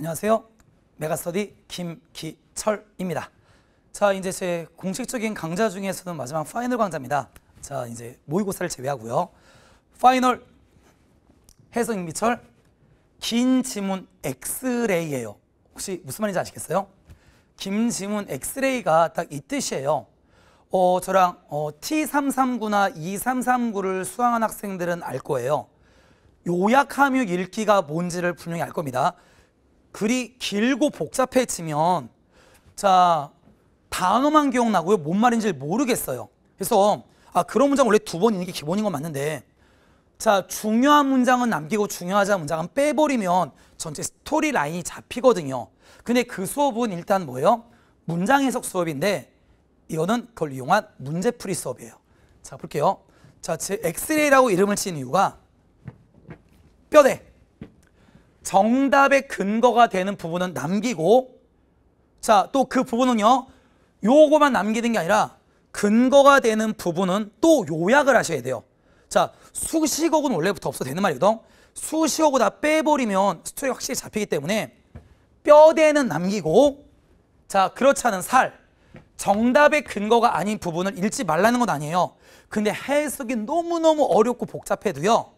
안녕하세요. 메가스터디 김기철입니다. 자, 이제 제 공식적인 강좌 중에서는 마지막 파이널 강좌입니다. 자, 이제 모의고사를 제외하고요. 파이널 해석 임철긴 지문 엑스레이예요. 혹시 무슨 말인지 아시겠어요? 긴 지문 엑스레이가 딱 이 뜻이에요. 어, 저랑 어, T339나 2339를 e 수강한 학생들은 알 거예요. 요약하며 읽기가 뭔지를 분명히 알 겁니다. 글이 길고 복잡해지면 자 단어만 기억나고요 뭔 말인지 모르겠어요 그래서 아 그런 문장 원래 두 번 있는 게 기본인 건 맞는데 자 중요한 문장은 남기고 중요하지 않은 문장은 빼버리면 전체 스토리 라인이 잡히거든요 근데 그 수업은 일단 뭐예요? 문장 해석 수업인데 이거는 그걸 이용한 문제풀이 수업이에요 자 볼게요 자제 엑스레이라고 이름을 지은 이유가 뼈대 정답의 근거가 되는 부분은 남기고 자 또 그 부분은요 요거만 남기는 게 아니라 근거가 되는 부분은 또 요약을 하셔야 돼요 자 수식어군 원래부터 없어 되는 말이거든 수식어고 다 빼버리면 스토리가 확실히 잡히기 때문에 뼈대는 남기고 자 그렇지 않은 살 정답의 근거가 아닌 부분을 읽지 말라는 건 아니에요 근데 해석이 너무너무 어렵고 복잡해도요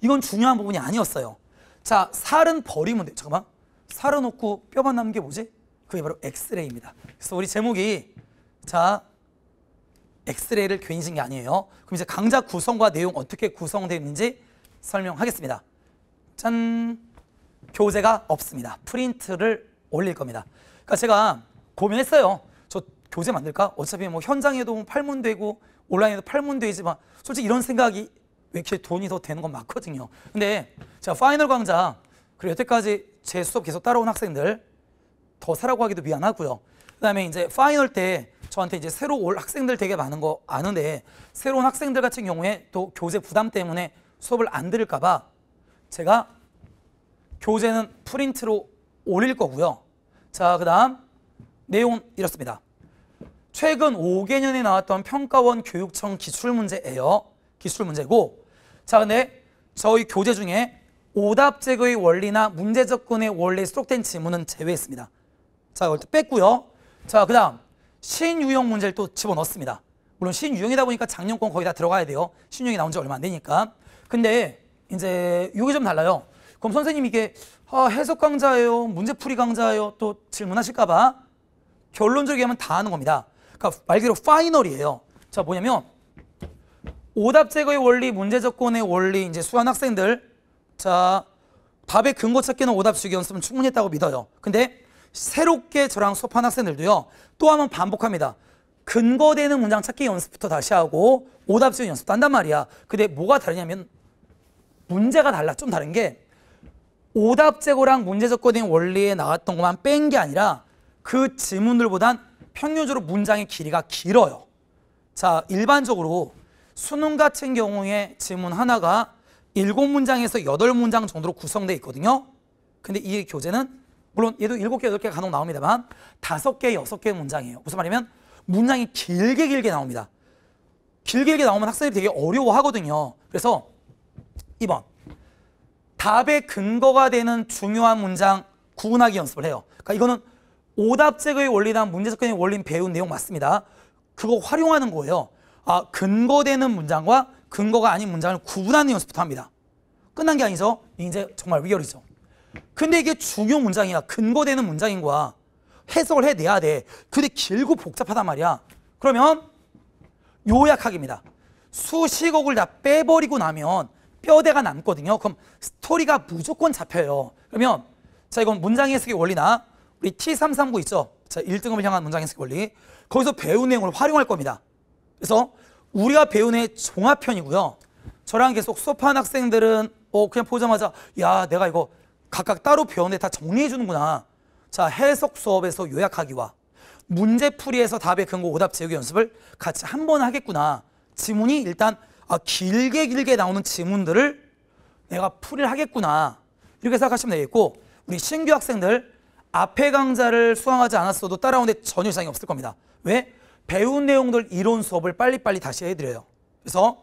이건 중요한 부분이 아니었어요 자, 살은 버리면 돼. 잠깐만. 살은 없고 뼈만 남은 게 뭐지? 그게 바로 엑스레이입니다. 그래서 우리 제목이 자, 엑스레이를 괜히신 게 아니에요. 그럼 이제 강좌 구성과 내용 어떻게 구성되어 있는지 설명하겠습니다. 짠! 교재가 없습니다. 프린트를 올릴 겁니다. 그러니까 제가 고민했어요. 저 교재 만들까? 어차피 뭐 현장에도 팔문되고 온라인에도 팔문되지만 솔직히 이런 생각이 왜 이렇게 돈이 더 되는 건 맞거든요. 근데 자 파이널 강좌 그리고 여태까지 제 수업 계속 따라온 학생들 더 사라고 하기도 미안하고요. 그다음에 이제 파이널 때 저한테 이제 새로 올 학생들 되게 많은 거 아는데 새로운 학생들 같은 경우에 또 교재 부담 때문에 수업을 안 들을까 봐 제가 교재는 프린트로 올릴 거고요. 자, 그다음 내용 이렇습니다. 최근 5개년에 나왔던 평가원 교육청 기출문제예요. 기출문제고 자, 근데 저희 교재 중에 오답 제거의 원리나 문제 접근의 원리에 수록된 지문은 제외했습니다. 자, 이걸 또 뺐고요. 자, 그 다음 신유형 문제를 또 집어넣었습니다. 물론 신유형이다 보니까 작년권 거의 다 들어가야 돼요. 신유형이 나온 지 얼마 안 되니까. 근데 이제 이게 좀 달라요. 그럼 선생님 이게 아, 해석 강좌예요. 문제풀이 강좌예요. 또 질문하실까 봐 결론적이하면 다 하는 겁니다. 그러니까 말 그대로 파이널이에요. 자, 뭐냐면 오답 제거의 원리, 문제 접근의 원리 이제 수한 학생들 자 답의 근거 찾기는 오답 주기 연습은 충분히 했다고 믿어요. 근데 새롭게 저랑 수업한 학생들도요. 또 한 번 반복합니다. 근거되는 문장 찾기 연습부터 다시 하고 오답 주기 연습도 한단 말이야. 근데 뭐가 다르냐면 문제가 달라. 좀 다른 게 오답 제거랑 문제 접근의 원리에 나왔던 것만 뺀 게 아니라 그질문들보단 평균적으로 문장의 길이가 길어요. 자 일반적으로 수능 같은 경우에 질문 하나가 일곱 문장에서 여덟 문장 정도로 구성되어 있거든요. 근데 이 교재는 물론 얘도 일곱 개 여덟 개 간혹 나옵니다만 다섯 개 여섯 개 문장이에요. 무슨 말이냐면 문장이 길게 길게 나옵니다. 길게 길게 나오면 학생들이 되게 어려워하거든요. 그래서 2번 답의 근거가 되는 중요한 문장 구분하기 연습을 해요. 그러니까 이거는 오답 제거의 원리나 문제 접근의 원리는 배운 내용 맞습니다. 그거 활용하는 거예요. 아, 근거되는 문장과 근거가 아닌 문장을 구분하는 연습부터 합니다. 끝난 게 아니죠. 이제 정말 위열이죠. 근데 이게 중요 문장이야. 근거되는 문장인 거야. 해석을 해내야 돼. 근데 길고 복잡하단 말이야. 그러면 요약하기입니다. 수십억을 다 빼버리고 나면 뼈대가 남거든요. 그럼 스토리가 무조건 잡혀요. 그러면 자 이건 문장 해석의 원리나 우리 T339 있죠. 자 1등급을 향한 문장 해석 원리. 거기서 배운 내용을 활용할 겁니다. 그래서 우리가 배운 애 종합편이고요. 저랑 계속 수업한 학생들은 어 그냥 보자마자 야 내가 이거 각각 따로 배운 데다 정리해 주는구나. 자 해석 수업에서 요약하기와 문제풀이에서 답의 근거 오답 제기 연습을 같이 한 번 하겠구나. 지문이 일단 아, 길게 길게 나오는 지문들을 내가 풀이를 하겠구나. 이렇게 생각하시면 되겠고 우리 신규 학생들 앞에 강좌를 수강하지 않았어도 따라오는데 전혀 이상이 없을 겁니다. 왜? 배운 내용들 이론 수업을 빨리빨리 다시 해드려요. 그래서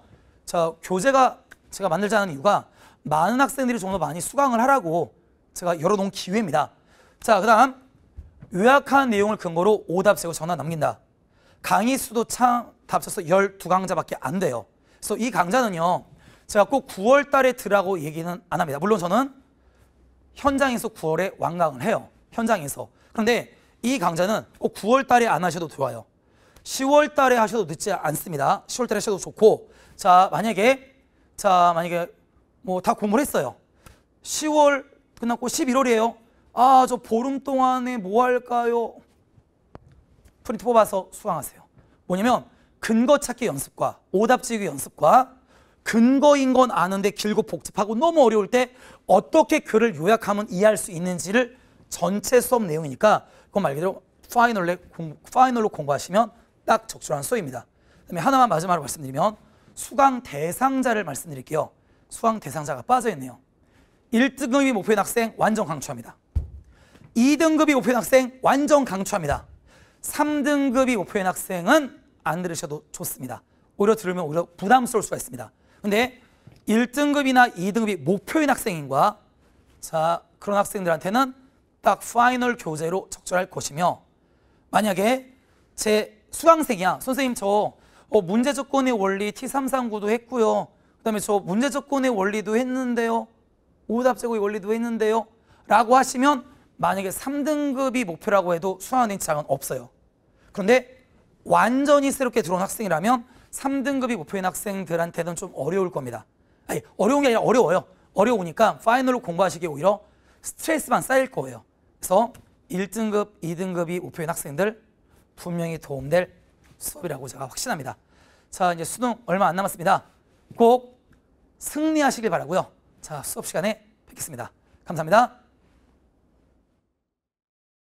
저 교재가 제가 만들자는 이유가 많은 학생들이 좀 더 많이 수강을 하라고 제가 열어놓은 기회입니다. 자, 그 다음 요약한 내용을 근거로 오답 세고 전화 남긴다. 강의 수도 참답쳐서 12강좌밖에 안 돼요. 그래서 이 강좌는요. 제가 꼭 9월 달에 들라고 얘기는 안 합니다. 물론 저는 현장에서 9월에 완강을 해요. 현장에서. 그런데 이 강좌는 꼭 9월 달에 안 하셔도 좋아요. 10월 달에 하셔도 늦지 않습니다. 10월 달에 하셔도 좋고 자 만약에 자 만약에 뭐다 공부를 했어요. 10월 끝났고 11월이에요. 아 저 보름 동안에 뭐 할까요? 프린트 뽑아서 수강하세요. 뭐냐면 근거 찾기 연습과 오답 지기 연습과 근거인 건 아는데 길고 복잡하고 너무 어려울 때 어떻게 글을 요약하면 이해할 수 있는지를 전체 수업 내용이니까 그건 말 그대로 파이널로, 공부, 파이널로 공부하시면 딱 적절한 수입니다. 그다음에 하나만 마지막으로 말씀드리면 수강 대상자를 말씀드릴게요. 수강 대상자가 빠져 있네요. 1등급이 목표인 학생 완전 강추합니다. 2등급이 목표인 학생 완전 강추합니다. 3등급이 목표인 학생은 안 들으셔도 좋습니다. 오히려 들으면 오히려 부담스러울 수가 있습니다. 근데 1등급이나 2등급이 목표인 학생인과 자 그런 학생들한테는 딱 파이널 교재로 적절할 것이며 만약에 제 수강생이야. 선생님 저 어, 문제 조건의 원리 T339도 했고요. 그다음에 저 문제 조건의 원리도 했는데요. 오답 제곱의 원리도 했는데요. 라고 하시면 만약에 3등급이 목표라고 해도 수강원인 장은 없어요. 그런데 완전히 새롭게 들어온 학생이라면 3등급이 목표인 학생들한테는 좀 어려울 겁니다. 아니, 어려운 게 아니라 어려워요. 어려우니까 파이널로 공부하시기 오히려 스트레스만 쌓일 거예요. 그래서 1등급, 2등급이 목표인 학생들 분명히 도움될 수업이라고 제가 확신합니다. 자, 이제 수능 얼마 안 남았습니다. 꼭 승리하시길 바라고요. 자, 수업 시간에 뵙겠습니다. 감사합니다.